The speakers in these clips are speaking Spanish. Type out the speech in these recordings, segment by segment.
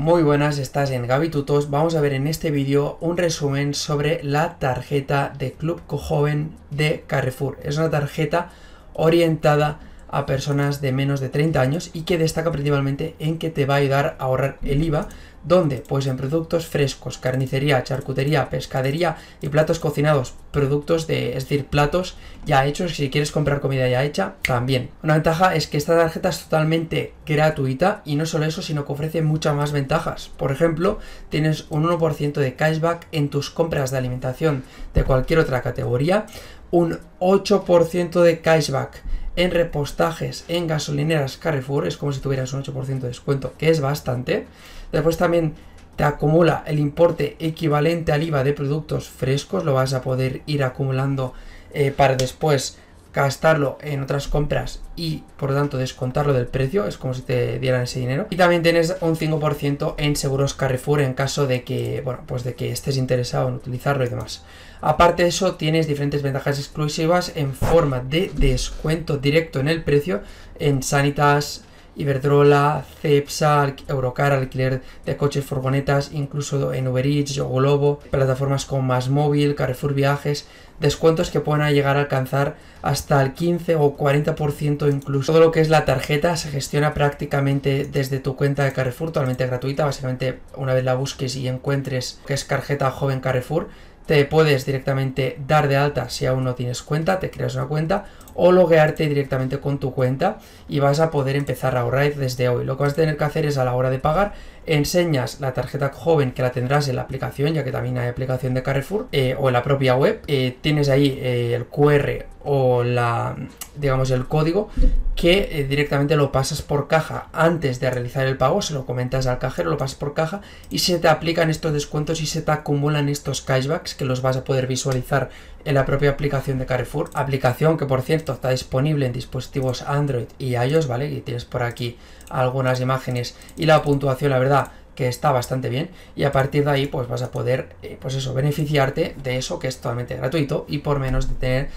Muy buenas, estás en Gabitutos. Tutos. Vamos a ver en este vídeo un resumen sobre la tarjeta de Club Joven de Carrefour. Es una tarjeta orientada a personas de menos de 30 años y que destaca principalmente en que te va a ayudar a ahorrar el IVA. donde Pues en productos frescos, carnicería, charcutería, pescadería y platos cocinados. Productos de, es decir, platos ya hechos. Si quieres comprar comida ya hecha, también. Una ventaja es que esta tarjeta es totalmente gratuita y no solo eso, sino que ofrece muchas más ventajas. Por ejemplo, tienes un 1% de cashback en tus compras de alimentación de cualquier otra categoría, un 8% de cashback en repostajes en gasolineras Carrefour, es como si tuvieras un 8% de descuento, que es bastante. Después también te acumula el importe equivalente al IVA de productos frescos, lo vas a poder ir acumulando eh, para después gastarlo en otras compras y por lo tanto descontarlo del precio, es como si te dieran ese dinero. Y también tienes un 5% en seguros Carrefour en caso de que, bueno, pues de que estés interesado en utilizarlo y demás. Aparte de eso, tienes diferentes ventajas exclusivas en forma de descuento directo en el precio en Sanitas, Iberdrola, Cepsa, Eurocar, alquiler de coches, furgonetas, incluso en Uber Eats o Globo, plataformas como móvil, Carrefour Viajes, descuentos que pueden llegar a alcanzar hasta el 15 o 40% incluso. Todo lo que es la tarjeta se gestiona prácticamente desde tu cuenta de Carrefour, totalmente gratuita, básicamente una vez la busques y encuentres que es tarjeta joven Carrefour, te puedes directamente dar de alta si aún no tienes cuenta, te creas una cuenta o loguearte directamente con tu cuenta y vas a poder empezar a ahorrar desde hoy. Lo que vas a tener que hacer es a la hora de pagar, enseñas la tarjeta joven que la tendrás en la aplicación, ya que también hay aplicación de Carrefour eh, o en la propia web, eh, tienes ahí eh, el QR o la digamos el código que eh, directamente lo pasas por caja antes de realizar el pago, se lo comentas al cajero, lo pasas por caja y se te aplican estos descuentos y se te acumulan estos cashbacks que los vas a poder visualizar en la propia aplicación de Carrefour, aplicación que por cierto está disponible en dispositivos Android y iOS, ¿vale? Y tienes por aquí algunas imágenes y la puntuación, la verdad, que está bastante bien y a partir de ahí pues vas a poder eh, pues eso beneficiarte de eso que es totalmente gratuito y por menos de tener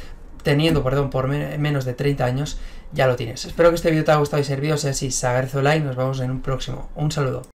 teniendo, perdón, por menos de 30 años, ya lo tienes. Espero que este vídeo te haya gustado y servido. Si es así, se agradece like. Nos vemos en un próximo. Un saludo.